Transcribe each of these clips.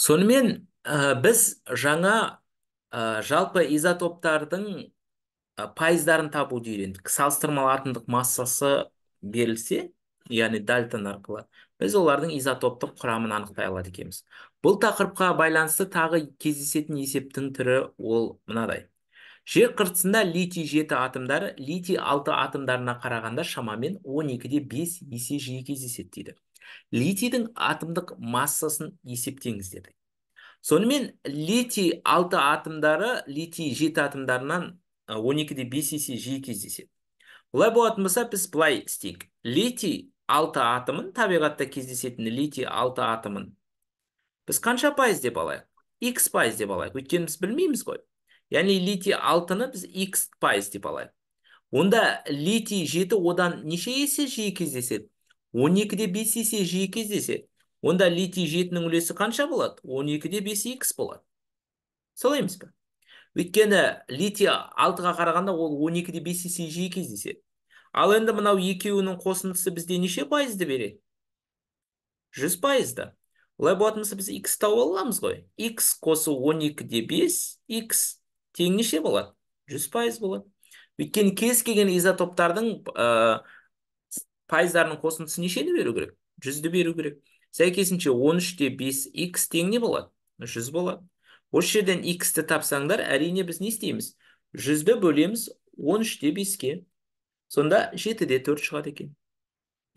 сонымен ә, біз жаңа ә, жалпы изотоптардың ә, пайыздарын табуды үйрендік атомдық массасы берілсе яғни дальтон арқылы біз олардың изотоптық құрамын анықтай алады екенбіз бұл тақырыпқа байланысты тағы кездесетін есептің түрі ол мынадай жер қыртысында литий жеті атомдары литий алты атомдарына қарағанда шамамен 12-де 5 есе жиі кездеседі дейді литийдің атомдық массасын есептеңіз деді сонымен литий алты атомдары литий жеті атомдарынан он екіде бес есе жиі кездеседі олай болатын болса біз былай істейік литий алты атомын табиғатта кездесетін литий алты атомын біз қанша пайыз деп алайық x пайыз деп алайық өйткені біз білмейміз ғой яғни литий алтыны біз x пайыз деп алайық онда литий жеті одан неше есе жиі кездеседі 12-де 5 есе жиі кездесе, онда литий жетінің үлесі қанша болады 12-де 5 x болады солай ба? пе өйткені литий ға қарағанда ол 12-де 5 есе жиі кездеседі ал енді мынау екеуінің қосындысы бізде неше пайызды береді жүз пайызды олай болатын біз x тауып аламыз ғой x қосы 12-де 5 x тең неше болады 100 пайыз болады өйткені кез келген изотоптардың пайыздарының қосындысы нешені беру керек жүзді беру керек сәйкесінше он үште бес икс тең не болады жүз болады осы жерден иксті тапсаңдар әрине біз не істейміз жүзді бөлеміз он үште беске сонда жетіде төрт шығады екен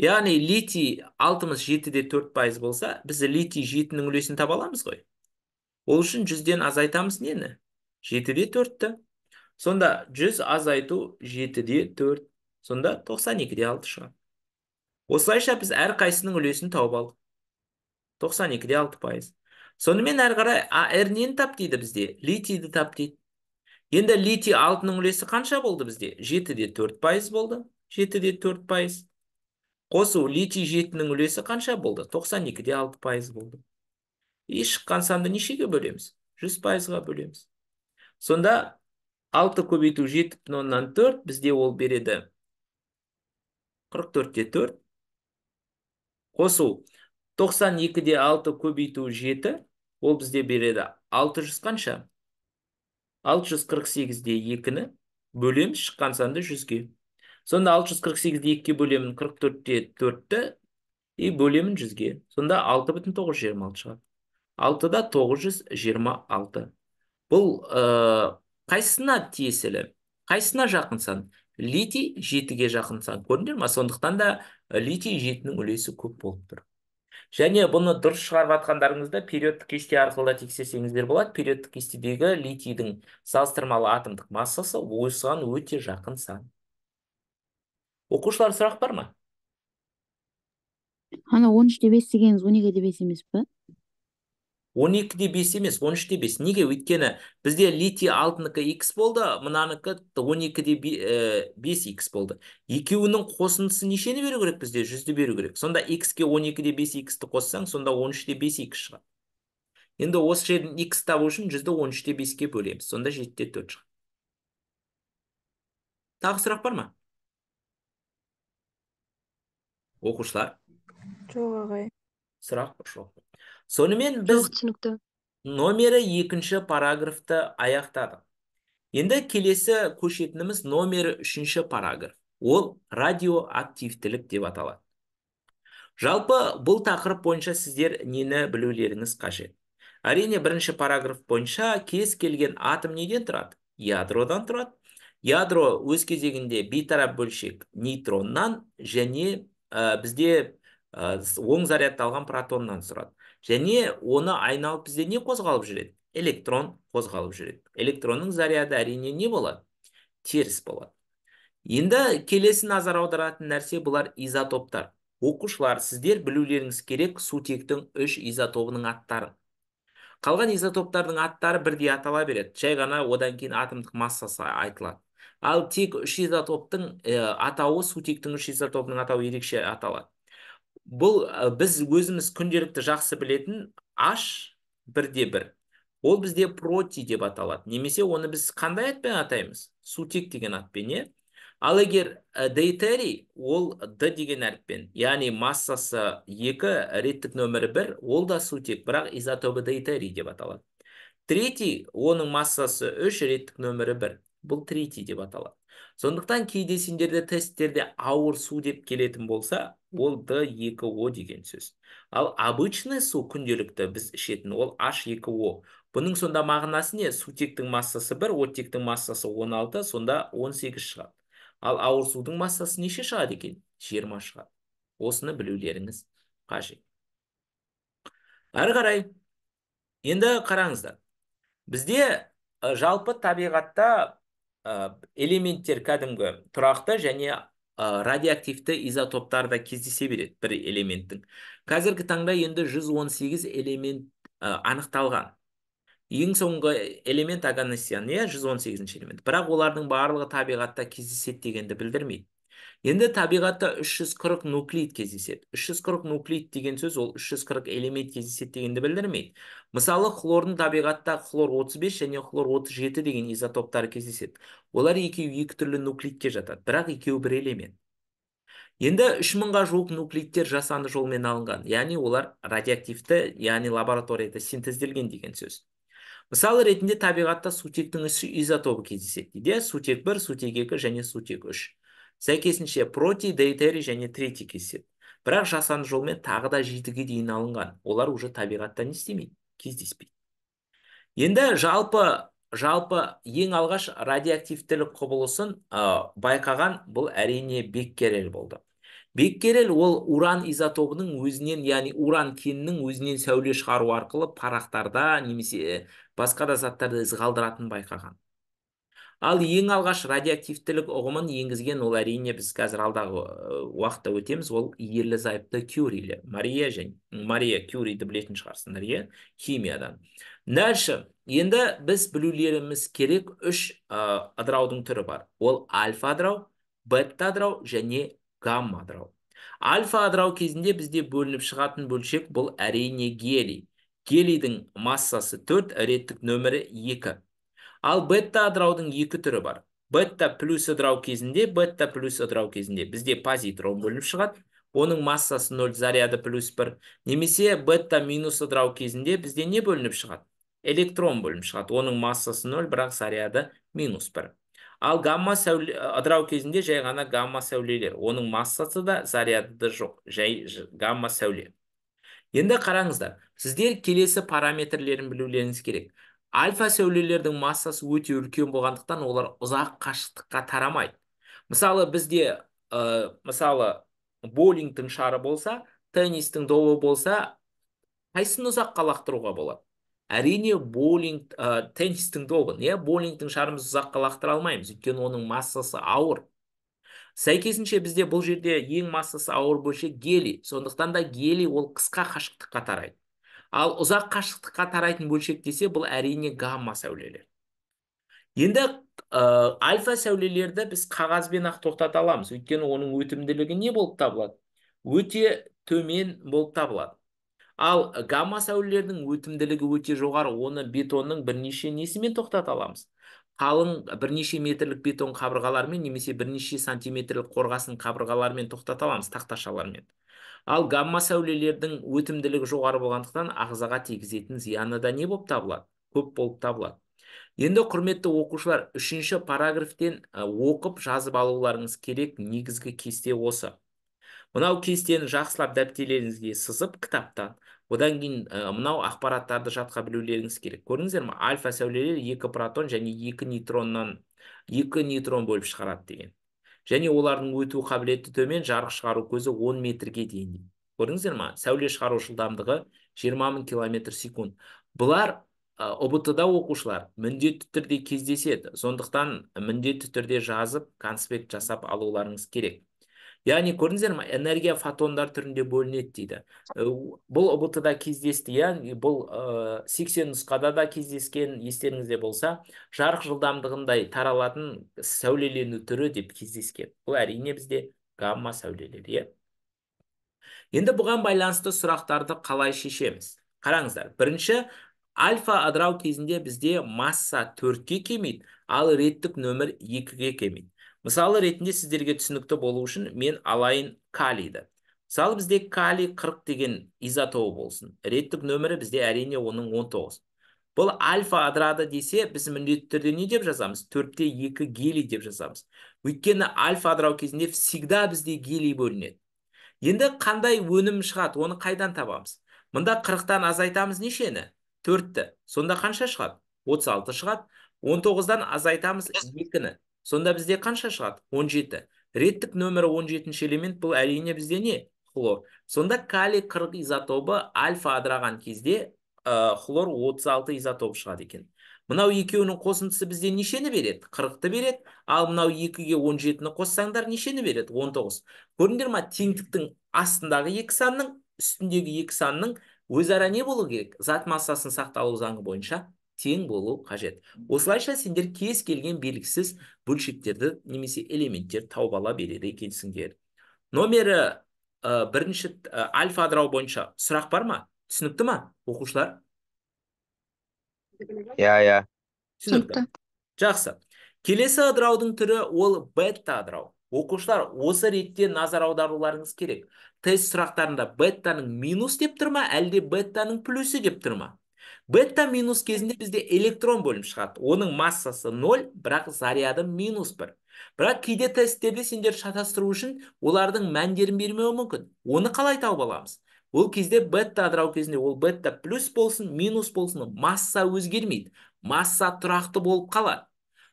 яғни литий алтымыз жетіде төрт пайыз болса біз литий жетінің үлесін таба аламыз ғой ол үшін жүзден азайтамыз нені жетіде төртті сонда жүз азайту жетіде төрт сонда тоқсан екіде алты шығады Осылайша біз әр қайсының үлесін тауып алдық 92-де 6 пайыз сонымен әр қарай әр нен тап дейді бізде литийді тап дейді енді литий алтының үлесі қанша болды бізде 7-де 4 пайыз болды 7-де 4 пайыз қосу литий жетінің үлесі қанша болды 92-де 6 пайыз болды Еш қансанды нешеге бөлеміз 100 пайызға бөлеміз сонда 6 көбейту жетіп бізде ол береді қырық де қосу 92 де 6 көбейту 7 ол бізде береді 600 қанша 648 де 2-ні бөлем шыққан санды 100-ге сонда 648 де 2-ке бөлемін 44 те 4-ті и бөлемін 100-ге сонда 6 бүтін 926 шығады 6-да 926 бұл э, қайсына тиесілі қайсына жақын сан литий 7-ге жақын сан ма сондықтан да литий жетінің үлесі көп болып тұр және бұны дұрыс шығарып жатқандарыңызды периодтық кесте арқылы тексерсеңіздер болады периодтық кестедегі литийдің салыстырмалы атомдық массасы осыған өте жақын сан оқушылар сұрақ бар ма ана он үште бес дегеніңіз он екі емес па 12 де 5 емес 13 де 5 неге өйткені бізде литий алтынікі x болды мынанікі 12 де 5 x болды екеуінің қосындысы нешені беру керек бізде 100 жүзді беру керек сонда x ке 12 де 5 x ті қоссаң сонда 13 де 5 x шығады енді осы жерін x табу үшін жүзді 13 де 5 ке бөлеміз сонда 7 де 4 шығады тағы сұрақ бар ма оқушылар жоқ ағай сұрақ жоқ сонымен біз түсінікті номері екінші параграфты аяқтадық енді келесі көшетініміз номері үшінші параграф ол радиоактивтілік деп аталады жалпы бұл тақырып бойынша сіздер нені білулеріңіз қажет әрине бірінші параграф бойынша кез келген атом неден тұрады ядродан тұрады ядро өз кезегінде бейтарап бөлшек нейтроннан және бізде ә, оң зарядталған протоннан тұрады және оны айналып бізде не қозғалып жүреді электрон қозғалып жүреді электронның заряды әрине не болады теріс болады енді келесі назар аударатын нәрсе бұлар изотоптар оқушылар сіздер білулеріңіз керек сутектің үш изотобының аттарын қалған изотоптардың аттары бірдей атала береді жай ғана одан кейін атомдық массасы айтылады ал тек үш изотоптың э, атауы сутектің үш изотопының атауы ерекше аталады бұл біз өзіміз күнделікті жақсы білетін аш бірде бір ол бізде проти деп аталады немесе оны біз қандай атпен атаймыз сутек деген атпен иә ал егер дейтери ол д деген әріппен яғни массасы екі реттік нөмірі бір ол да сутек бірақ изотобы дейтери деп аталады третий оның массасы үш реттік нөмірі бір бұл третий деп аталады сондықтан кейде сендерде тесттерде ауыр су деп келетін болса ол д екі о деген сөз ал обычный су күнделікті біз ішетін ол h 2 о бұның сонда мағынасы не сутектің массасы бір оттектің массасы 16 сонда 18 шығады ал ауыр судың массасы неше шығады екен 20 шығады осыны білулеріңіз қажет әрі қарай енді қараңыздар бізде жалпы табиғатта элементтер кәдімгі тұрақты және радиоактивті изотоптарда кездесе береді бір элементтің қазіргі таңда енді 118 элемент ә, анықталған ең соңғы элемент аганесян иә жүз он элемент бірақ олардың барлығы табиғатта кездеседі дегенді білдірмейді енді табиғатта 340 нуклид кездеседі 340 нуклид деген сөз ол 340 элемент кездеседі дегенді білдірмейді мысалы хлордың табиғатта хлор 35 және хлор 37 деген изотоптары кездеседі олар екеуі екі түрлі нуклидке жатады бірақ екеуі бір элемент енді 3000-ға жуық нуклидтер жасанды жолмен алынған яғни олар радиоактивті яғни лабораторияда синтезделген деген сөз Мысалы ретінде табиғатта сутектің үш изотопы кездеседі дейді сутек 1, сутек 2 және сутек үш сәйкесінше дейтери және третий кесет бірақ жасанды жолмен тағы да жетіге дейін алынған олар уже табиғатта не істемейді кездеспейді енді жалпы жалпы ең алғаш радиоактивтілік құбылысын ә, байқаған бұл әрине беккерел болды Беккерел ол уран изотобының өзінен яғни уран кенінің өзінен сәуле шығару арқылы парақтарда немесе э, басқа да заттарда із қалдыратынын байқаған ал ең алғаш радиоактивтілік ұғымын енгізген ол әрине біз қазір алдағы уақытта өтеміз ол ерлі зайыпты кюрилі мария және мария кюриді білетін шығарсыңдар иә химиядан дальше енді біз білулеріміз керек үш ә, адыраудың түрі бар ол альфа адырау бетта адырау және гамма адырау альфа адырау кезінде бізде бөлініп шығатын бөлшек бұл әрине гелий гелийдің массасы 4 реттік нөмірі екі ал бетта ыдыраудың екі түрі бар бетта плюс ыдырау кезінде бетта плюс ыдырау кезінде бізде позитрон бөлініп шығады оның массасы 0 заряды плюс бір немесе бетта минус ыдырау кезінде бізде не бөлініп шығады электрон бөлініп шығады оның массасы 0, бірақ заряды минус бір ал гамма сәуле э, ыдырау кезінде жай ғана гамма сәулелер оның массасы да заряды да жоқ жай гамма сәуле енді қараңыздар сіздер келесі параметрлерін білулеріңіз керек альфа сәулелердің массасы өте үлкен болғандықтан олар ұзақ қашықтыққа тарамайды мысалы бізде ә, мысалы боулингтің шары болса теннистің добы болса қайсысын ұзаққа лақтыруға болады әрине боулинг ә, теннистің добын иә боулингтің шарын ұзаққа лақтыра алмаймыз өйткені оның массасы ауыр сәйкесінше бізде бұл жерде ең массасы ауыр бөлшек гелий сондықтан да гелий ол қысқа қашықтыққа тарайды ал ұзақ қашықтыққа тарайтын бөлшек десе бұл әрине гамма сәулелер енді альфа сәулелерді біз қағазбен ақ тоқтата аламыз өйткені оның өтімділігі не болып табылады өте төмен болып табылады ал гамма сәулелердің өтімділігі өте жоғары оны бетонның бірнеше несімен тоқтата аламыз қалың бірнеше метрлік бетон қабырғалармен немесе бірнеше сантиметрлік қорғасын қабырғалармен тоқтата аламыз тақташалармен ал гамма сәулелердің өтімділігі жоғары болғандықтан ағзаға тигізетін зияны да не болып табылады көп болып табылады енді құрметті оқушылар үшінші параграфтен оқып жазып алуларыңыз керек негізгі кесте осы мынау кестені жақсылап дәптерлеріңізге сызып кітаптан одан кейін мынау ақпараттарды жатқа білулеріңіз керек көрдіңіздер ме альфа сәулелер екі протон және екі нейтроннан екі нейтрон бөліп шығарады деген және олардың өту қабілеті төмен жарық шығару көзі 10 метрге дейін көрдіңіздер ма сәуле шығару жылдамдығы 20 мың километр секунд бұлар ұбт да оқушылар міндетті түрде кездеседі сондықтан міндетті түрде жазып конспект жасап алуларыңыз керек яғни көрдіңіздер ма энергия фотондар түрінде бөлінеді дейді э, бұл ұбт да кездесті иә бұл э, сексен нұсқада да кездескен естеріңізде болса жарық жылдамдығындай таралатын сәулелену түрі деп кездескен бұл әрине бізде гамма сәулелері иә енді бұған байланысты сұрақтарды қалай шешеміз қараңыздар бірінші альфа адрау кезінде бізде масса төртке кемиді ал реттік нөмір екіге кемиді мысалы ретінде сіздерге түсінікті болу үшін мен алайын калийді мысалы бізде калий 40 деген изотоп болсын реттік нөмірі бізде әрине оның 19 бұл альфа адрады десе біз міндетті түрде не деп жазамыз төртте екі гелий деп жазамыз өйткені альфа адырау кезінде всегда бізде гелий бөлінеді енді қандай өнім шығады оны қайдан табамыз мында қырықтан азайтамыз нешені төртті сонда қанша шығады 36 шығады 19-дан азайтамыз екіні сонда бізде қанша шығады 17 реттік нөмірі 17 жетінші элемент бұл әрине бізде не хлор сонда калий 40 изотобы альфа адыраған кезде ә, хлор 36 изотоп шығады екен мынау екеуінің қосындысы бізде нешені береді қырықты береді ал мынау екіге он жетіні қоссаңдар нешені береді 19 көрдіңдер ма теңдіктің астындағы екі санның үстіндегі екі санның өзара не болу керек зат массасының сақталу заңы бойынша тең болу қажет осылайша сендер кез келген белгісіз бөлшектерді немесе элементтер тауып ала береді екенсіңдер номері бірінші альфа ыдырау бойынша сұрақ бар ма түсінікті ма оқушылар иә иә түсінікті жақсы келесі ыдыраудың түрі ол бетта ыдырау оқушылар осы ретте назар аударуларыңыз керек тест сұрақтарында беттаның минус деп тұр ма әлде беттаның плюсі деп тұр ма Бетта минус кезінде бізде электрон бөлім шығады оның массасы 0 бірақ заряды минус бір бірақ кейде тесттерде сендер шатастыру үшін олардың мәндерін бермеуі мүмкін оны қалай тауып аламыз ол кезде бетта ыдырау кезінде ол бетта плюс болсын минус болсын масса өзгермейді масса тұрақты болып қалады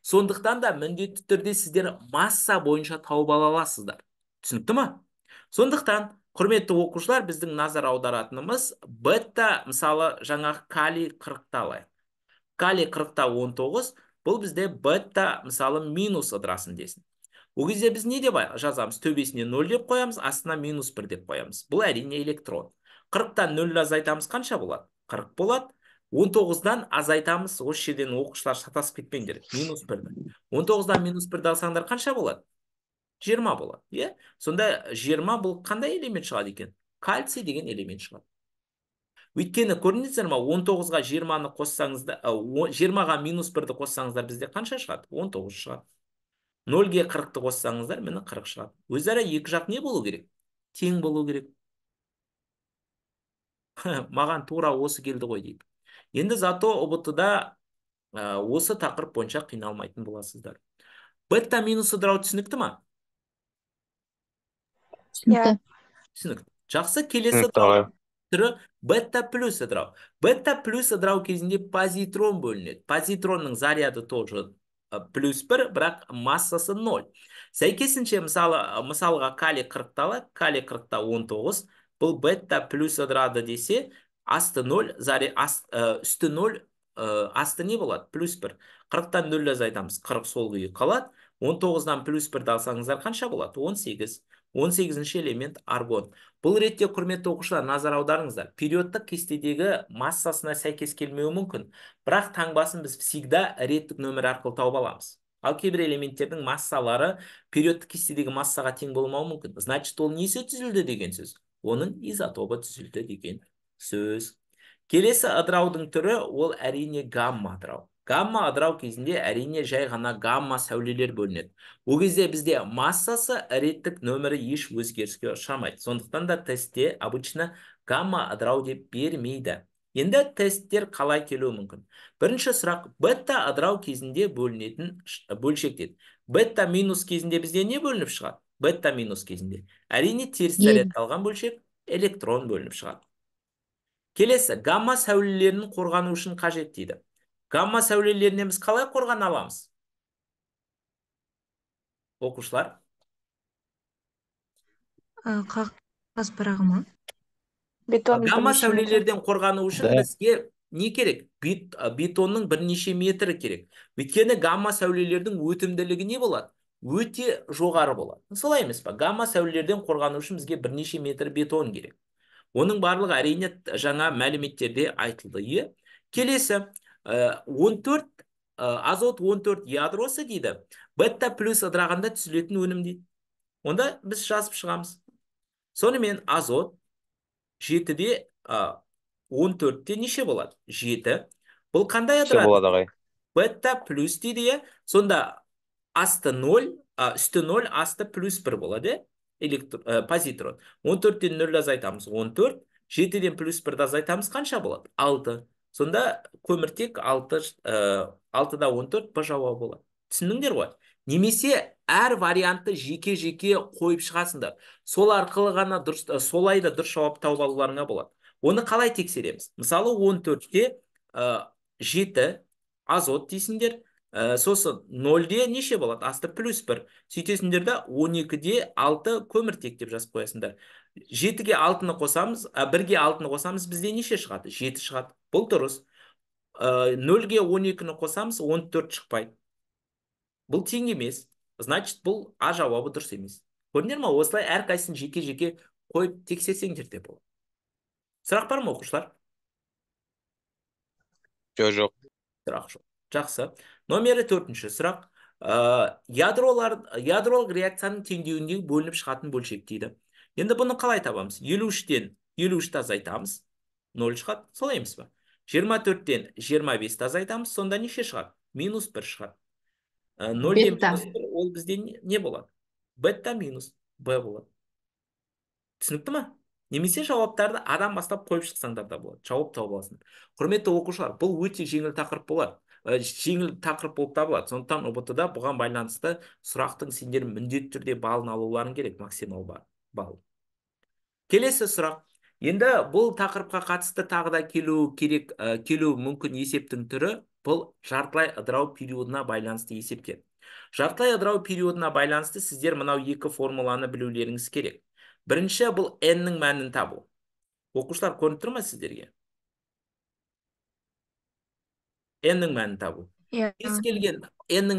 сондықтан да міндетті түрде сіздер масса бойынша тауып ала аласыздар түсінікті ма сондықтан құрметті оқушылар біздің назар аударатынымыз бетта мысалы жаңа калий қырықты алайық калий қырықта 19 бұл бізде бетта мысалы минус ыдырасын десін ол кезде біз не деп жазамыз төбесіне 0 деп қоямыз астына минус бір деп қоямыз бұл әрине электрон қырықтан нөлді азайтамыз қанша болады қырық болады 19-дан азайтамыз осы жерден оқушылар шатасып кетпеңдер минус бірді он тоғыздан минус бірді алсаңдар қанша болады жиырма болады иә сонда жиырма бұл қандай элемент шығады екен кальций деген элемент шығады өйткені көрдіңіздер ма 19-ға 20-ны қоссаңыздар жиырмаға минус бірді қоссаңыздар бізде қанша шығады 19 шығады нөлге қырықты қоссаңыздар міне қырық шығады өзара екі жақ не болу керек тең болу керек маған тура осы келді ғой дейді енді зато ұбт да осы тақырып бойынша қиналмайтын боласыздар бетта минус ыдырау түсінікті ма түсінікті түсінікті жақсы келесі түрі бетта плюс ыдырау бетта плюс ыдырау кезінде позитрон бөлінеді позитронның заряды тоже э, плюс бір бірақ массасы ноль сәйкесінше мысалы э, мысалға калий қырықты алайық калий қырықта он тоғыз бұл бетта плюс ыдырады десе асты ноль заре аст, ә, үсті ноль ә, асты не болады плюс бір қырықтан нөлді азайтамыз қырық сол күйі қалады он тоғыздан плюс бірді алсаңыздар қанша болады он сегіз 18 ші элемент аргон бұл ретте құрметті оқушылар назар аударыңыздар периодтық кестедегі массасына сәйкес келмеуі мүмкін бірақ таңбасын біз всегда реттік нөмір арқылы тауып аламыз ал кейбір элементтердің массалары периодтық кестедегі массаға тең болмауы мүмкін значит ол несі түзілді деген сөз оның изотобы түзілді деген сөз келесі ыдыраудың түрі ол әрине гамма ыдырау гамма адрау кезінде әрине жай ғана гамма сәулелер бөлінеді ол кезде бізде массасы реттік нөмірі еш өзгеріске ұшырамайды сондықтан да тестте обычно гамма адрау деп бермейді енді тесттер қалай келуі мүмкін бірінші сұрақ бетта адрау кезінде бөлінетін бөлшектеді бетта минус кезінде бізде не бөлініп шығады бетта минус кезінде әрине теріс заряд бөлшек электрон бөлініп шығады келесі гамма сәулелерін қорғану үшін қажет дейді гамма сәулелерінен біз қалай қорғана аламыз оқушылар ә, қағаз парағы гамма сәулелерден қорғану үшін бізге не керек бетонның бірнеше метрі керек өйткені гамма сәулелердің өтімділігі не болады өте жоғары болады солай емес па гамма сәулелерден қорғану үшін бізге бірнеше метр бетон керек оның барлығы әрине жаңа мәліметтерде айтылды келесі 14 азот 14 ядросы дейді. Бетта плюс ыдырағанда түсілетін өнім дейді. Онда біз жазып шығамыз. Сонымен азот 7-де 14-те неше болады? 7. Бұл қандай ядра? Бетта плюс дейді иә. Сонда асты 0, үсті 0, асты плюс 1 болады. Позитрон. 14-ден 0-ді азайтамыз 14. 7-ден плюс 1-ді азайтамыз қанша болады? 6 сонда көміртек алты э, алтыда он төрт б жауабы болады түсіндіңдер ғой немесе әр вариантты жеке жеке қойып шығасыңдар сол арқылы ғана дұрыс э, солай да дұрыс жауап тауып алуларыңа болады оны қалай тексереміз мысалы 14-те э, жеті азот дейсіңдер ә, сосын нөлде неше болады асты плюс бір сөйтесіңдер да он екіде алты көміртек деп жазып қоясыңдар жетіге алтыны қосамыз ә, бірге алтыны қосамыз бізде неше шығады жеті шығады бұл дұрыс э, нөлге он екіні қосамыз он төрт шықпайды бұл тең емес значит бұл а жауабы дұрыс емес көрдіңдер ма осылай әрқайсысын жеке жеке қойып тексерсеңдер де болады сұрақ бар ма оқушылар жоқ жоқ сұрақ жоқ жақсы номері төртінші сұрақ ә, ядролар ядролық реакцияның теңдеуінде бөлініп шығатын бөлшек дейді енді бұны қалай табамыз елу үштен елу үшті азайтамыз ноль шығады солай емес па жиырма төрттен жиырма бесті азайтамыз сонда неше шығады минус бір шығады э, нольден минус бір ол бізде не, болады бетта минус б болады түсінікті ма немесе жауаптарды адам бастап қойып шықсаңдар да болады жауап тауып аласыңдар құрметті оқушылар бұл өте жеңіл тақырып болады Э, жеңіл тақырып болып табылады сондықтан ұбт да бұған байланысты сұрақтың сендер міндетті түрде балын алуларың керек максимал балл келесі сұрақ енді бұл тақырыпқа қатысты тағы да келуі керек ә, э, келуі мүмкін есептің түрі бұл жартылай ыдырау периодына байланысты есептер жартылай ыдырау периодына байланысты сіздер мынау екі формуланы білулеріңіз керек бірінші бұл n-нің мәнін табу оқушылар көрініп тұр ма сіздерге эннің мәнін табу иә кез келген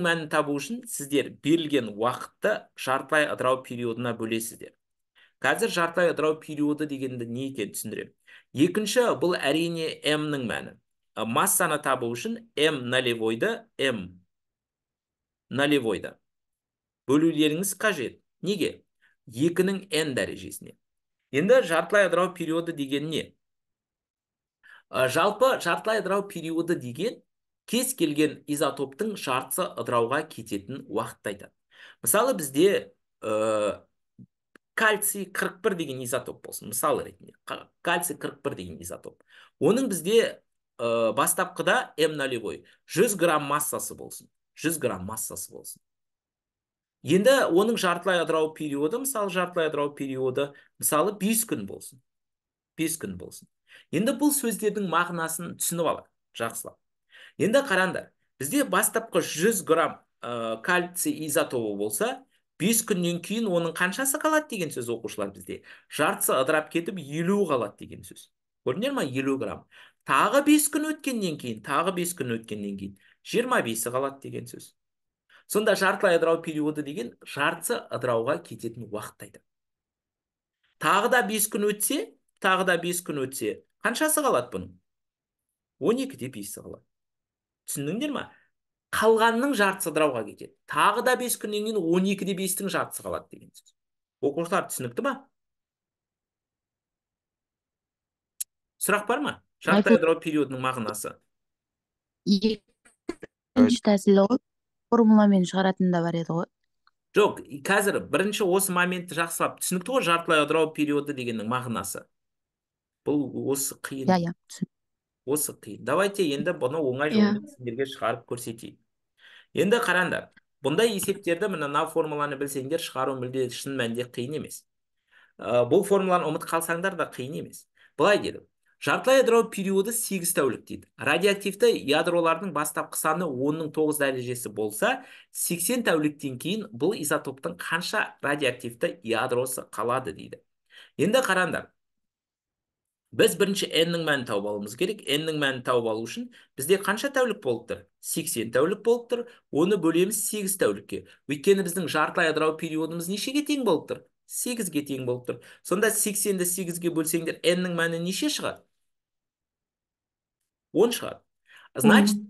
мәнін табу үшін сіздер берілген уақытты жартылай ыдырау периодына бөлесіздер қазір жартылай ыдырау периоды дегенді не екенін түсіндіремін екінші бұл әрине м-нің мәні массаны табу үшін м нолевойды м нолевойды бөлулеріңіз қажет неге екінің n дәрежесіне енді жартылай ыдырау периоды деген не жалпы жартылай ыдырау периоды деген кез келген изотоптың жартысы ыдырауға кететін уақытты айтады мысалы бізде ә, кальций 41 деген изотоп болсын мысал ретінде кальций 41 деген изотоп оның бізде ә, бастапқыда м нолевой 100 грамм массасы болсын 100 грамм массасы болсын енді оның жартылай ыдырау периоды мысалы жартылай ыдырау периоды мысалы 5 күн болсын 5 күн болсын енді бұл сөздердің мағынасын түсініп алайық жақсылап енді қараңдар бізде бастапқы 100 грамм ә, кальций изотобы болса 5 күннен кейін оның қаншасы қалады деген сөз оқушылар бізде жартысы ыдырап кетіп 50 қалады деген сөз көрдіңдер ма 50 грамм тағы 5 күн өткеннен кейін тағы 5 күн өткеннен кейін 25-і қалады деген сөз сонда жартылай ыдырау периоды деген жартысы ыдырауға кететін уақытты айтады тағы да 5 күн өтсе тағы да 5 күн өтсе қаншасы қалады бұның 12-де 5 қалады түсіндіңдер ма қалғанның жартысы ыдырауға кетеді тағы да бес күннен кейін он екіде бестің жартысы қалады деген сөз оқушылар түсінікті ма сұрақ бар ма жартылай ыдырау периодының мағынасы екінші тәсіл ғой формуламен шығаратын да бар еді ғой жоқ қазір бірінші осы моментті жақсылап түсінікті ғой жартылай ыдырау периоды дегеннің мағынасы бұл осы қиын иә иә осы қиын давайте енді бұны оңай иә. жолмен сендерге шығарып көрсетейін енді қараңдар бұндай есептерді мына формуланы білсеңдер шығару мүлде шын мәнінде қиын емес ә, бұл формуланы ұмыт қалсаңдар да қиын емес былай деді жартылай ядролық периоды 8 тәулік дейді радиоактивті ядролардың бастапқы саны онның тоғыз дәрежесі болса 80 тәуліктен кейін бұл изотоптың қанша радиоактивті ядросы қалады дейді енді қараңдар біз бірінші n-нің мәнін тауып алуымыз керек n-нің мәнін тауып алу үшін бізде қанша тәулік болып тұр 80 тәулік болып тұр оны бөлеміз 8 тәулікке өйткені біздің жартылай ыдырау периодымыз нешеге тең болып тұр 8-ге тең болып тұр сонда 80-ді 8-ге бөлсеңдер n-нің мәні неше шығады 10 шығады значит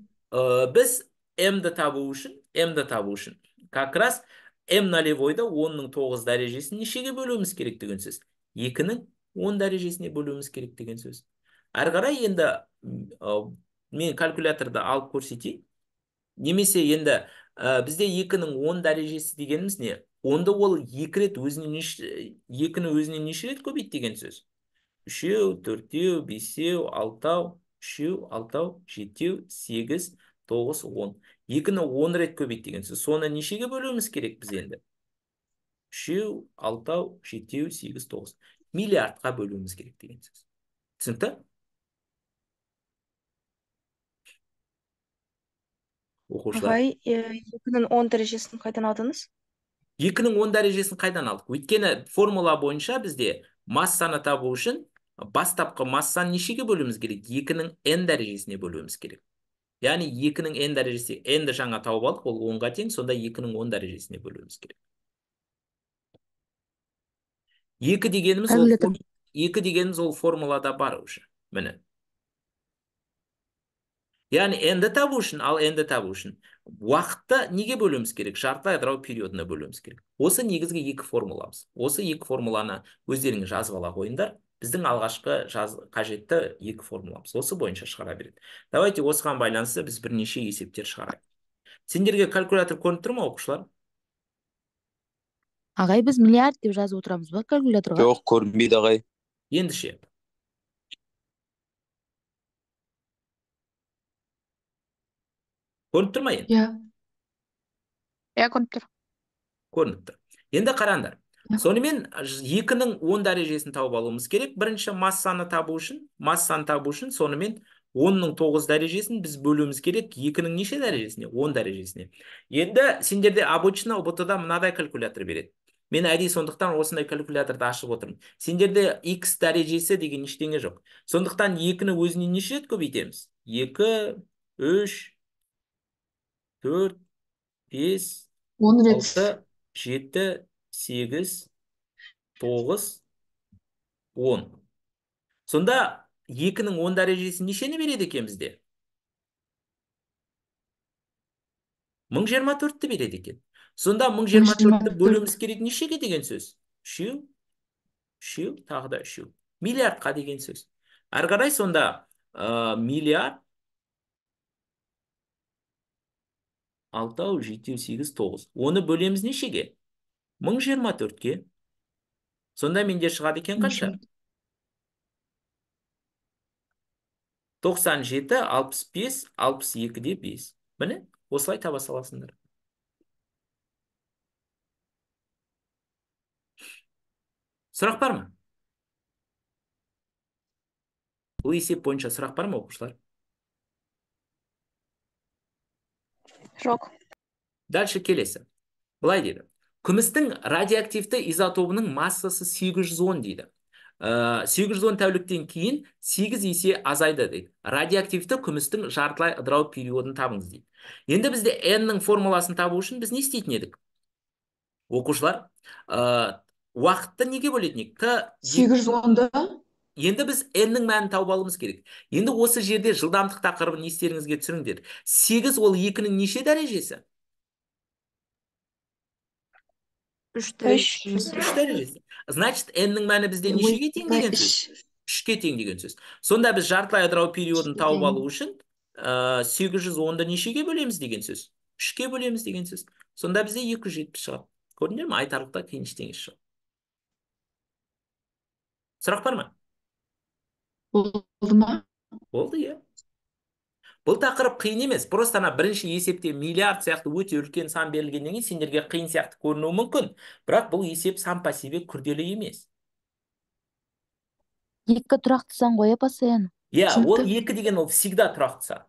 біз m-ді табу үшін m-ді табу үшін как раз m нулевойда 10-ның 9 дәрежесін нешеге бөлуіміз керек деген сөз 2-нің он дәрежесіне бөлуіміз керек деген сөз әрі қарай енді мен калькуляторды алып көрсетейін немесе енді ә, бізде екінің он дәрежесі дегеніміз не онды ол екі рет өзіне екіні өзіне неше рет көбейді деген сөз үшеу төртеу бесеу алтау үшеу алтау жетеу сегіз тоғыз он екіні он рет көбейт деген сөз соны нешеге бөлуіміз керек біз енді үшеу алтау жетеу сегіз тоғыз миллиардқа бөлуіміз керек деген сөз түсінікті оқушылар ағай екінің он дәрежесін қайдан алдыңыз екінің он дәрежесін қайдан алдық өйткені формула бойынша бізде массаны табу үшін бастапқы массаны нешеге бөлуіміз керек екінің n дәрежесіне бөлуіміз керек яғни екінің n дәрежесі нді жаңа тауып алдық ол онға тең сонда екінің он дәрежесіне бөлуіміз керек екі дегеніміз ол екі дегеніміз ол формулада бар уже міне яғни енді табу үшін ал енді табу үшін уақытты неге бөлуіміз керек жартылай ыдырау периодына бөлуіміз керек осы негізгі екі формуламыз осы екі формуланы өздеріңіз жазып ала қойыңдар біздің алғашқы жаз, қажетті екі формуламыз осы бойынша шығара береді давайте осыған байланысты біз бірнеше есептер шығарайық сендерге калькулятор көрініп тұр ма оқушылар ағай біз миллиард деп жазып отырамыз ба калькуляторға жоқ көрінбейді ағай ше көрініп тұр ма енді иә иә көрініп тұр көрініп тұр енді қараңдар сонымен екінің он дәрежесін тауып алуымыз керек бірінші массаны табу үшін массаны табу үшін сонымен онның тоғыз дәрежесін біз бөлуіміз керек екінің неше дәрежесіне он дәрежесіне енді сендерде обычно ұбт да мынадай калькулятор береді мен әдейі сондықтан осындай калькуляторды ашып отырмын сендерде x дәрежесі деген ештеңе жоқ сондықтан екіні өзіне неше рет көбейтеміз екі үш төрт бес он рет алты жеті сегіз тоғыз он сонда екінің он дәрежесі нешені береді екен бізде мың жиырма төртті береді екен сонда мың жиырма төртті бөлуіміз керек нешеге деген сөз үшеу үшеу тағы да үшеу миллиардқа деген сөз әрі қарай сонда ә, миллиард алтау жетеу сегіз тоғыз оны бөлеміз нешеге мың жиырма төртке сонда менде шығады екен қанша тоқсан жеті алпыс бес алпыс екі де бес міне осылай таба саласыңдар сұрақ бар ма бұл есеп бойынша сұрақ бар ма оқушылар жоқ дальше келесі былай дейді күмістің радиоактивті изотобының массасы 810 дейді э, сегіз жүз он тәуліктен кейін 8 есе азайды дейді радиоактивті күмістің жартылай ыдырау периодын табыңыз дейді енді бізде n-нің формуласын табу үшін біз не істейтін едік оқушылар э, уақытты неге не т сегіз жүз онда енді біз n нің мәнін тауып алуымыз керек енді осы жерде жылдамдық тақырыбын естеріңізге түсіріңдер сегіз ол екінің неше дәрежесі үш дәрежесі значит n нің мәні бізде нешеге тең деген сөз үшке тең деген сөз сонда біз жартылай ыдырау периодын тауып алу үшін э, сегіз жүз онды нешеге бөлеміз деген сөз үшке бөлеміз деген сөз сонда бізде екі жүз жетпіс шығады көрдіңдер ма айтарлықтай қиын ештеңесі жоқ Сұрақ бар ма болды ма болды иә бұл тақырып қиын емес просто ана бірінші есепте миллиард сияқты өте үлкен сан берілгеннен кейін сендерге қиын сияқты көрінуі мүмкін бірақ бұл есеп сам по себе күрделі емес екі тұрақты сан ғой иә постоянно иә ол екі деген ол всегда тұрақты сан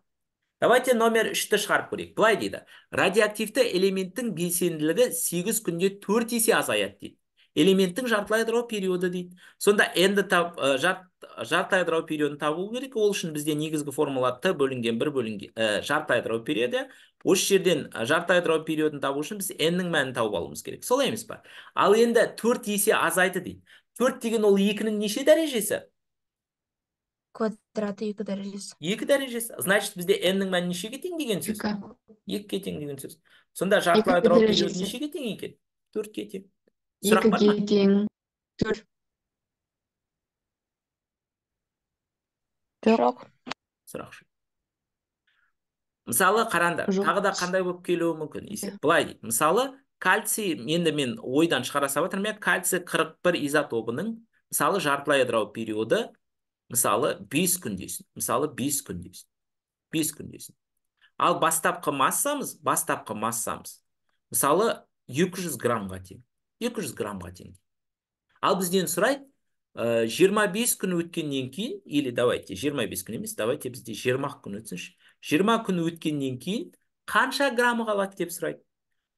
давайте номер үшті шығарып көрейік былай дейді радиоактивті элементтің белсенділігі сегіз күнде төрт есе азаяды дейді элементтің жартылай ыдырау периоды дейді сонда енді тап, ә, жартылай ыдырау периодын табу керек ол үшін бізде негізгі формула т бөлінген бір бөлінген ә, жартылай ыдырау периоды осы жерден жартылай ыдырау периодын табу үшін біз n нің мәнін тауып алуымыз керек солай емес па ал енді төрт есе азайды дейді төрт деген ол екінің неше дәрежесі квадраты екі дәрежесі екі дәрежесі значит бізде n мәні нешеге тең деген сөз екіге тең деген сөз сонда жартылай ыдырау периоды нешеге тең екен төртке тең екіге тең төрт жоқ сұрақ мысалы қараңдар тағы да қандай болып келуі мүмкін есеп былай мысалы кальций енді мен ойдан шығара салып жатырмын иә кальций қырық бір изотобының мысалы жартылай ядролық периоды мысалы бес дейсің мысалы бес 5 бес дейсің ал бастапқы массамыз бастапқы массамыз мысалы 200 граммға тең 200 граммға тең ал бізден сұрайды 25 күн өткеннен кейін или давайте 25 күн емес давайте бізде 20 күн өтсінші 20 күн өткеннен кейін қанша граммы қалады деп сұрайды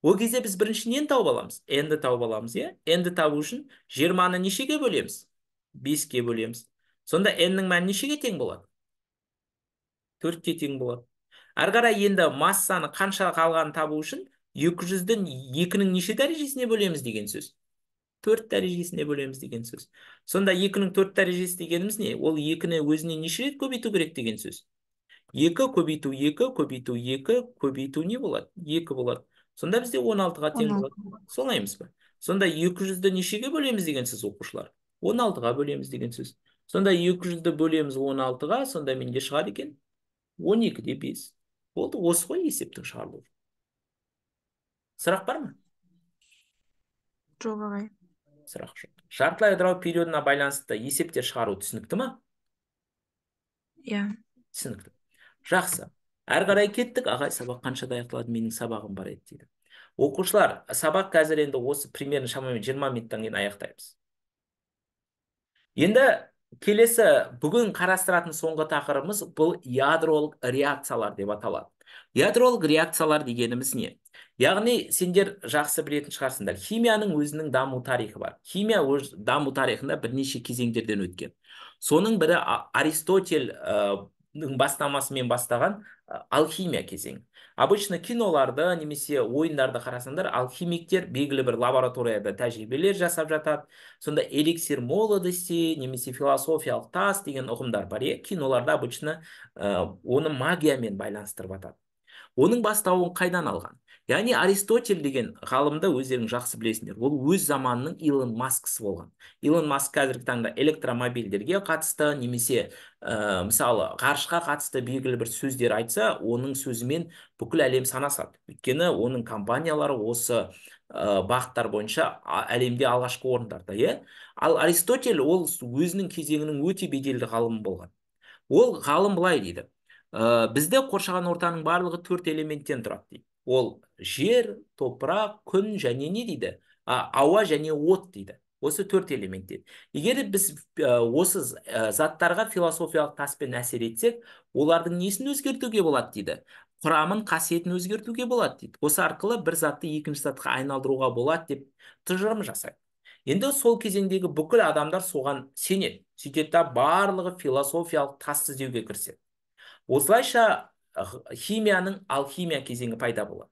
ол кезде біз бірінші нен тауып аламыз Әнді тауып аламыз иә Әнді табу үшін 20-ны нешеге бөлеміз 5-ке бөлеміз сонда ннің мәні нешеге тең болады 4-ке тең болады ары енді массаны қанша қалғанын табу үшін 200-дің 2-нің неше дәрежесіне бөлеміз деген сөз 4 дәрежесіне бөлеміз деген сөз сонда 2-нің 4 дәрежесі дегеніміз не ол 2-ні өзіне неше рет көбейту керек деген сөз 2 көбейту 2 көбейту 2 көбейту не болады 2 болады сонда бізде 16-ға тең болады Солаймыз ба? сонда 200-ді нешеге бөлеміз деген сөз оқушылар 16-ға бөлеміз деген сөз сонда 200-ді бөлеміз 16-ға сонда менде шығады екен 12.5. болды осы ғой есептің шығарылуы сұрақ бар ма жоқ ағай сұрақ жоқ жартылай ыдырау периодына байланысты есептер шығару түсінікті ма иә yeah. түсінікті жақсы әрі қарай кеттік ағай сабақ қаншада аяқталады менің сабағым бар еді дейді оқушылар сабақ қазір енді осы примерно шамамен жиырма минуттан кейін аяқтаймыз енді келесі бүгін қарастыратын соңғы тақырыбымыз бұл ядролық реакциялар деп аталады ядролық реакциялар дегеніміз не яғни сендер жақсы білетін шығарсыңдар химияның өзінің даму тарихы бар химия өз даму тарихында бірнеше кезеңдерден өткен соның бірі аристотельдің бастамасымен бастаған алхимия кезеңі обычно киноларды немесе ойындарды қарасаңдар алхимиктер белгілі бір лабораторияда тәжірибелер жасап жатады сонда эликсир молодости немесе философиялық тас деген ұғымдар бар иә киноларда обычно ә, оны магиямен байланыстырып жатады оның бастауын қайдан алған яғни аристотель деген ғалымды өздерің жақсы білесіңдер ол өз заманының илон маскысы болған илон маск қазіргі таңда электромобильдерге қатысты немесе ә, мысалы ғарышқа қатысты белгілі бір сөздер айтса оның сөзімен бүкіл әлем санасады өйткені оның компаниялары осы ә, бағыттар бойынша әлемде алғашқы орындарда иә ал аристотель ол өзінің кезеңінің өте беделді ғалымы болған ол ғалым былай дейді ә, бізде қоршаған ортаның барлығы төрт элементтен тұрады дейді ол жер топырақ күн және не дейді а, ауа және от дейді осы төрт элемент дейді егер біз ә, осы э, заттарға философиялық таспен әсер етсек олардың несін өзгертуге болады дейді құрамын қасиетін өзгертуге болады дейді осы арқылы бір затты екінші затқа айналдыруға болады деп тұжырым жасайды енді сол кезеңдегі бүкіл адамдар соған сенеді сөйтеді да барлығы философиялық тас іздеуге кіріседі осылайша химияның алхимия кезеңі пайда болады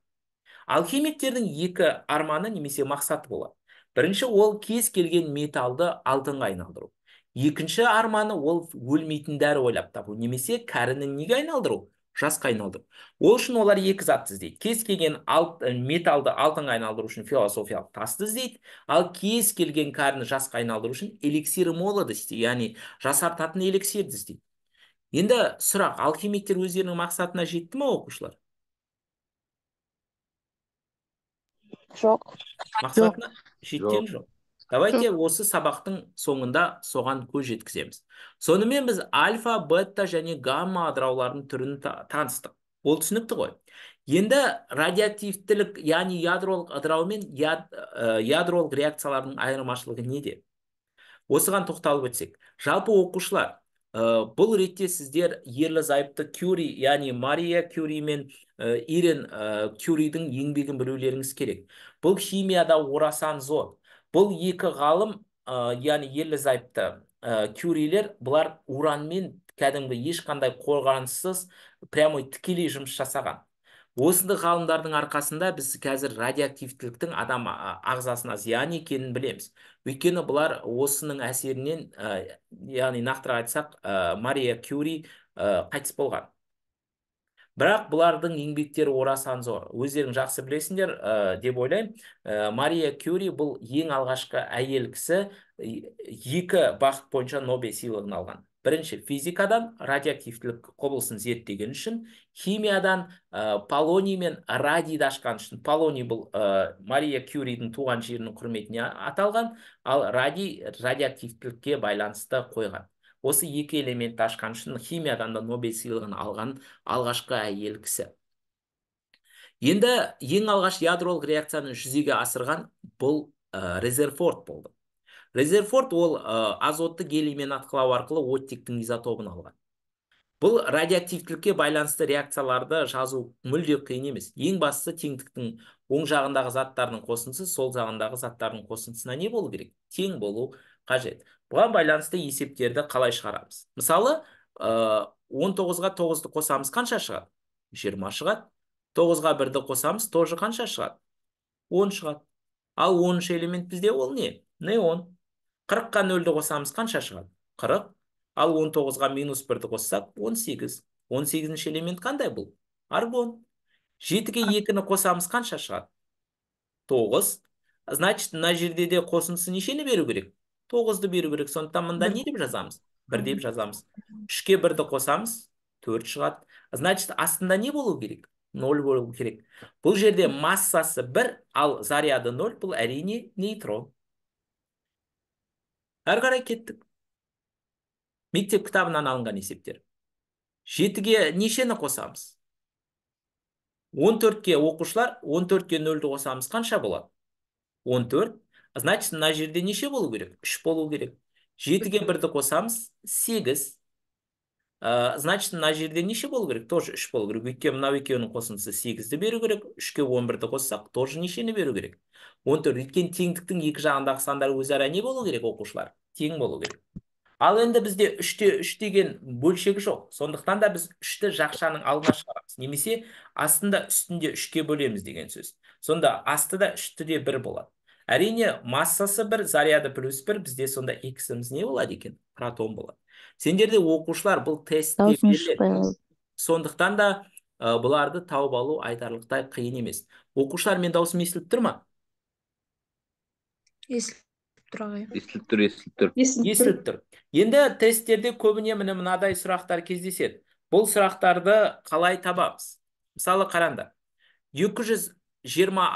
алхимиктердің екі арманы немесе мақсаты болады бірінші ол кез келген металды алтынға айналдыру екінші арманы ол өлмейтін дәрі ойлап табу немесе кәріні неге айналдыру жасқа айналдыру ол үшін олар екі затты іздейді кез келген металды алтынға айналдыру үшін философиялық тасты іздейді ал кез келген кәріні жасқа айналдыру үшін эликсир молодости яғни жасартатын эликсирді іздейді енді сұрақ алхимиктер өздерінің мақсатына жетті ма оқушылар жоқ мақсатына жеткен жоқ давайте осы сабақтың соңында соған көз жеткіземіз сонымен біз альфа бетта және гамма адырауларының түрін таныстық ол түсінікті ғой енді радиоактивтілік яғни ядролық ыдырау мен э, ядролық реакциялардың айырмашылығы неде осыған тоқталып өтсек жалпы оқушылар Э, бұл ретте сіздер ерлі зайыпты кюри яғни мария кюри мен э, ирен э, кюридің еңбегін білулеріңіз керек бұл химияда орасан зор бұл екі ғалым яғни ерлі зайыпты кюрилер бұлар уранмен кәдімгі ешқандай қорғансыз прямой тікелей жұмыс жасаған осындай ғалымдардың арқасында біз қазір радиоактивтіліктің адам ағзасына зиян екенін білеміз өйткені бұлар осының әсерінен ә, яғни нақтырақ айтсақ ә, мария кюри ә, қайтыс болған бірақ бұлардың еңбектері орасан зор өздерің жақсы білесіңдер ә, деп ойлаймын ә, мария кюри бұл ең алғашқы әйел кісі екі бақыт бойынша нобель сыйлығын алған бірінші физикадан радиоактивтілік құбылысын зерттеген үшін химиядан ә, полоний мен радийді ашқан үшін полоний бұл мария кюридің туған жерінің құрметіне аталған ал радий радиоактивтілікке байланысты қойған осы екі элементті ашқан үшін химиядан да нобель сыйлығын алған алғашқы әйел кісі енді ең алғаш ядролық реакцияның жүзеге асырған бұл резерфорт резерфорд болды резерфорд ол ә, азотты гелиймен атқылау арқылы оттектің изотобын алған бұл радиоактивтілікке байланысты реакцияларды жазу мүлде қиын емес ең бастысы теңдіктің оң жағындағы заттардың қосындысы сол жағындағы заттардың қосындысына не болу керек тең болу қажет бұған байланысты есептерді қалай шығарамыз мысалы э, он тоғызға тоғызды қосамыз қанша шығады жиырма шығады тоғызға бірді қосамыз тоже қанша шығады он шығады ал оныншы элемент бізде ол не неон 40-қа 0-ді қосамыз қанша шығады? 40. Ал 19-ға минус 1-ді қоссақ 18. 18-ші элемент қандай бұл? Аргон. 7-ге 2-ні қосамыз қанша шығады? 9. Значит, мына жерде де қосындысы нешені беру керек? 9-ды беру керек. Сондықтан мында не деп жазамыз? 1 деп жазамыз. 3-ке 1-ді қосамыз 4 шығады. Значит, астында не болу керек? 0 болу керек. Бұл жерде массасы 1, ал заряды 0, бұл әрине нейтрон әрі қарай кеттік мектеп кітабынан алынған есептер жетіге нешені қосамыз 14-ке оқушылар 14-ке нөлді қосамыз қанша болады 14 значит мына жерде неше болу керек 3 болу керек Жетіге бірді қосамыз 8 значит мына жерде неше болу керек тоже үш болу керек өйткені мынау екеуінің қосындысы сегізді беру керек үшке он бірді қоссақ тоже нешені беру керек он төрт өйткені теңдіктің екі жағындағы сандар өзара не болу керек оқушылар тең болу керек ал енді бізде үште үш деген бөлшегі жоқ сондықтан да біз үшті жақшаның алдына шығарамыз немесе астында үстінде үшке бөлеміз деген сөз сонда асты да үшті де бір болады әрине массасы бір заряды плюс бір бізде сонда x-іміз не болады екен протон болады сендерде оқушылар бұл тест беріледі сондықтан да ә, бұларды тауып алу айтарлықтай қиын емес оқушылар мен дауысым естіліп тұр ма естіліп тұр естіліп тұр естіліп тұр енді тесттерде көбіне міне мынадай сұрақтар кездеседі бұл сұрақтарды қалай табамыз мысалы қараңдар екі жүз жиырма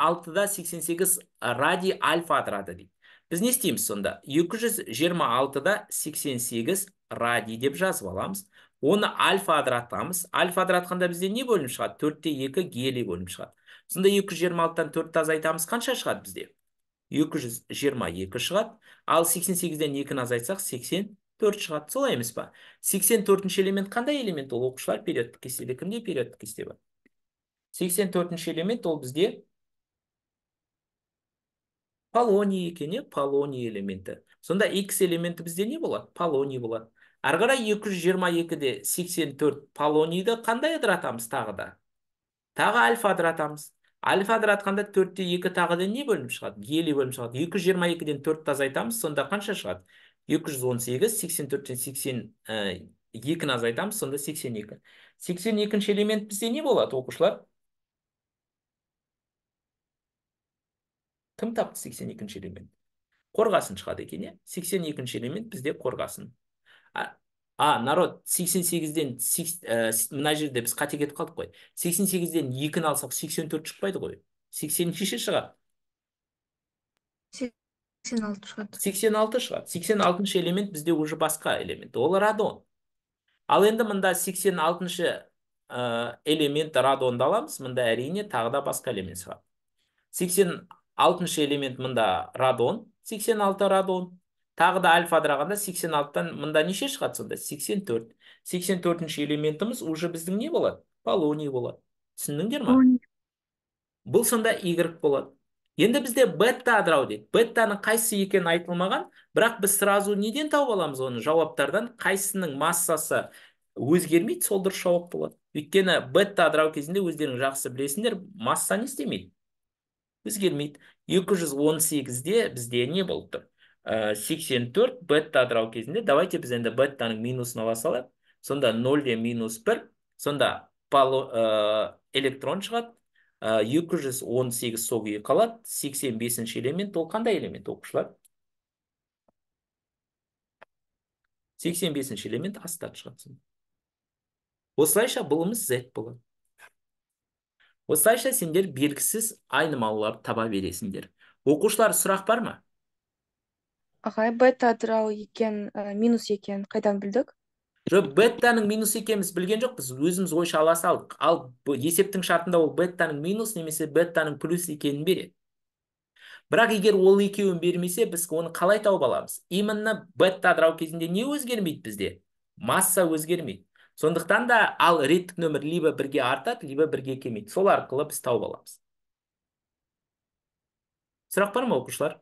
ради альфа атырады дейді біз не істейміз сонда 226-да 88 ради деп жазып аламыз оны альфа адыратамыз альфа адыратқанда бізде не бөлініп шығады төртте екі гелий бөлініп шығады сонда екі жүз жиырма алтыдан төртті азайтамыз қанша шығады бізде екі шығады ал сексен сегізден екіні азайтсақ сексен төрт шығады солай емес па сексен төртінші элемент қандай элемент ол оқушылар периодтық кестеде кімде периодтық кесте бар сексен төртінші элемент ол бізде полоний екен иә полоний элементі сонда x элементі бізде не болады полоний болады Арғыра 222-де 84 полонийді қандай адратамыз тағы да? Тағы альфа адратамыз. Альфа қандай 4-те 2 тағы не бөлім шығады? Гелі бөлім шығады. 222-ден 4 ті азайтамыз, сонда қанша шығады? 218-84-ден 82-ні азайтамыз, сонда 82. 82-ші элемент бізде не болады, оқушылар? Кім тапты 82-ші элемент? Қорғасын шығады екен, иә? е? 82-ші элемент бізде қорғасын а народ 88-ден ә, э, мына жерде біз қате кетіп қалдық қой 88-ден 2-ні алсақ 84 шықпайды ғой 80 ші шығады 86 шығады 86 шығады 86 элемент бізде уже басқа элемент ол радон ал енді мында 86 ә, э, элемент радонды аламыз мында әрине тағы да басқа элемент шығады 86 элемент мында радон 86 радон тағы да альфа дырағанда 86тан мында неше шығады сонда 84 84-ші элементіміз уже біздің не болады полоний болады түсіндіңдер ма бұл сонда игрек болады енді бізде бетта адырау дейді беттаның қайсы екені айтылмаған бірақ біз сразу неден тауып аламыз оны жауаптардан қайсысының массасы өзгермейді сол дұрыс жауап болады өйткені бетта адырау кезінде өздерің жақсы білесіңдер масса не істемейді өзгермейді 218-де бізде не болып тұр 84 төрт бетта атырау кезінде давайте біз енді беттаның минусын ала салайық сонда 0 де минус 1, сонда э, электрон шығады 218 э, соғы он қалады 85-ші элемент ол қандай элемент оқушылар 85-ші элемент астат шығады осылайша бұлымыз z болады осылайша сендер белгісіз айнымалылар таба бересіңдер оқушылар сұрақ бар ма ағай бета туралы екен э, минус екен қайдан білдік жоқ беттаның минус екенін біз білген жоқпыз өзіміз ойша ала салдық ал есептің шартында ол беттаның минус немесе беттаның плюс екенін береді бірақ егер ол екеуін бермесе біз оны қалай тауып аламыз именно бетта ыдырау кезінде не өзгермейді бізде масса өзгермейді сондықтан да ал реттік нөмір либо бірге артады либо бірге кемейді сол арқылы біз тауып аламыз сұрақ бар ма оқушылар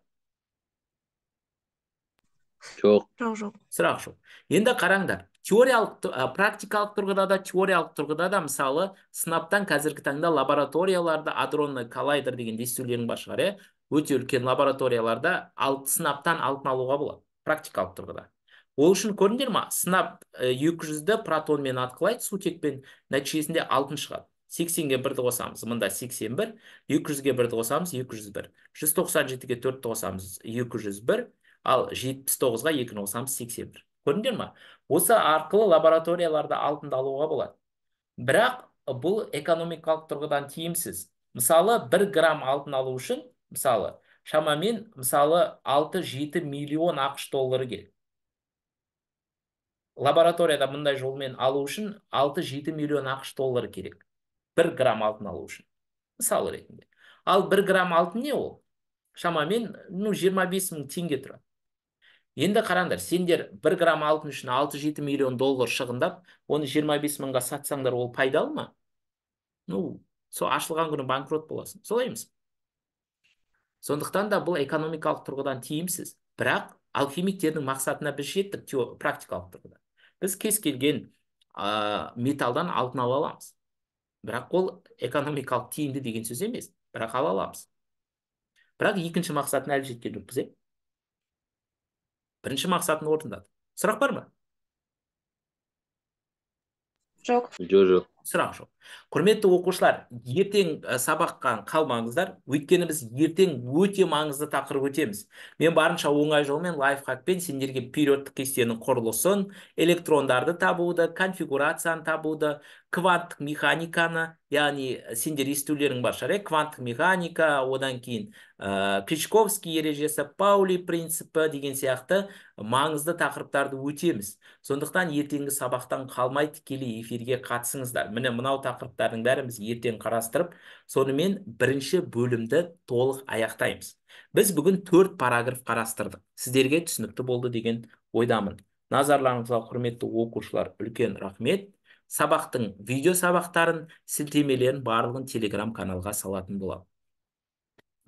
жоқ жоқ жоқ сұрақ жоқ енді қараңдар теориялық ә, практикалық тұрғыда да теориялық тұрғыда да мысалы сынаптан қазіргі таңда лабораторияларда адронный коллайдер деген естулерің бар шығар иә өте үлкен лабораторияларда ал сынаптан алтын алуға болады практикалық тұрғыда ол үшін көрдіңдер ма сынап екі жүзді протонмен атқылайды сутекпен нәтижесінде алтын шығады сексенге бірді қосамыз мында 81 екі жүзге бірді қосамыз екі жүз бір жүз тоқсан жетіге төртті қосамыз екі жүз бір ал 79-ға 2-ні бір көрдіңдер ма осы арқылы лабораторияларда алтынды алуға болады бірақ бұл экономикалық тұрғыдан тиімсіз мысалы 1 грамм алтын алу үшін мысалы шамамен мысалы 6-7 миллион ақш доллары керек лабораторияда мұндай жолмен алу үшін 6-7 миллион ақш доллары керек 1 грамм алтын алу үшін мысалы ретінде ал 1 грамм алтын не ол шамамен ну жиырма теңге тұрады енді қараңдар сендер бір грамм алтын үшін 6-7 миллион доллар шығындап оны 25 бес мыңға сатсаңдар ол пайдалы ма ну сол ашылған күні банкрот боласың солай емес сондықтан да бұл экономикалық тұрғыдан тиімсіз бірақ алхимиктердің мақсатына біз жеттік практикалық тұрғыда біз кез келген ә, металдан алтын ала аламыз бірақ ол экономикалық тиімді деген сөз емес бірақ ала аламыз бірақ екінші мақсатына әлі жеткен жоқпыз бірінші мақсатын орындады сұрақ бар ма жоқ жоқ жоқ сұрақ жоқ құрметті оқушылар ертең сабаққа қалмаңыздар өйткені біз ертең өте маңызды тақырып өтеміз мен барынша оңай жолмен лайфхакпен сендерге периодтық кестенің құрылысын электрондарды табуды конфигурацияны табуды кванттық механиканы яғни сендер естулерің бар шығар кванттық механика одан кейін ә, кричковский ережесі паули принципі деген сияқты маңызды тақырыптарды өтеміз сондықтан ертеңгі сабақтан қалмай тікелей эфирге қатысыңыздар міне мынау тақырыптардың бәрін біз ертең қарастырып сонымен бірінші бөлімді толық аяқтаймыз біз бүгін төрт параграф қарастырдық сіздерге түсінікті болды деген ойдамын назарларыңызға құрметті оқушылар үлкен рахмет сабақтың видео сабақтарын сілтемелерін барлығын телеграм каналға салатын боламын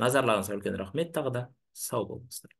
назарларыңызға үлкен рахмет тағы да сау болыңыздар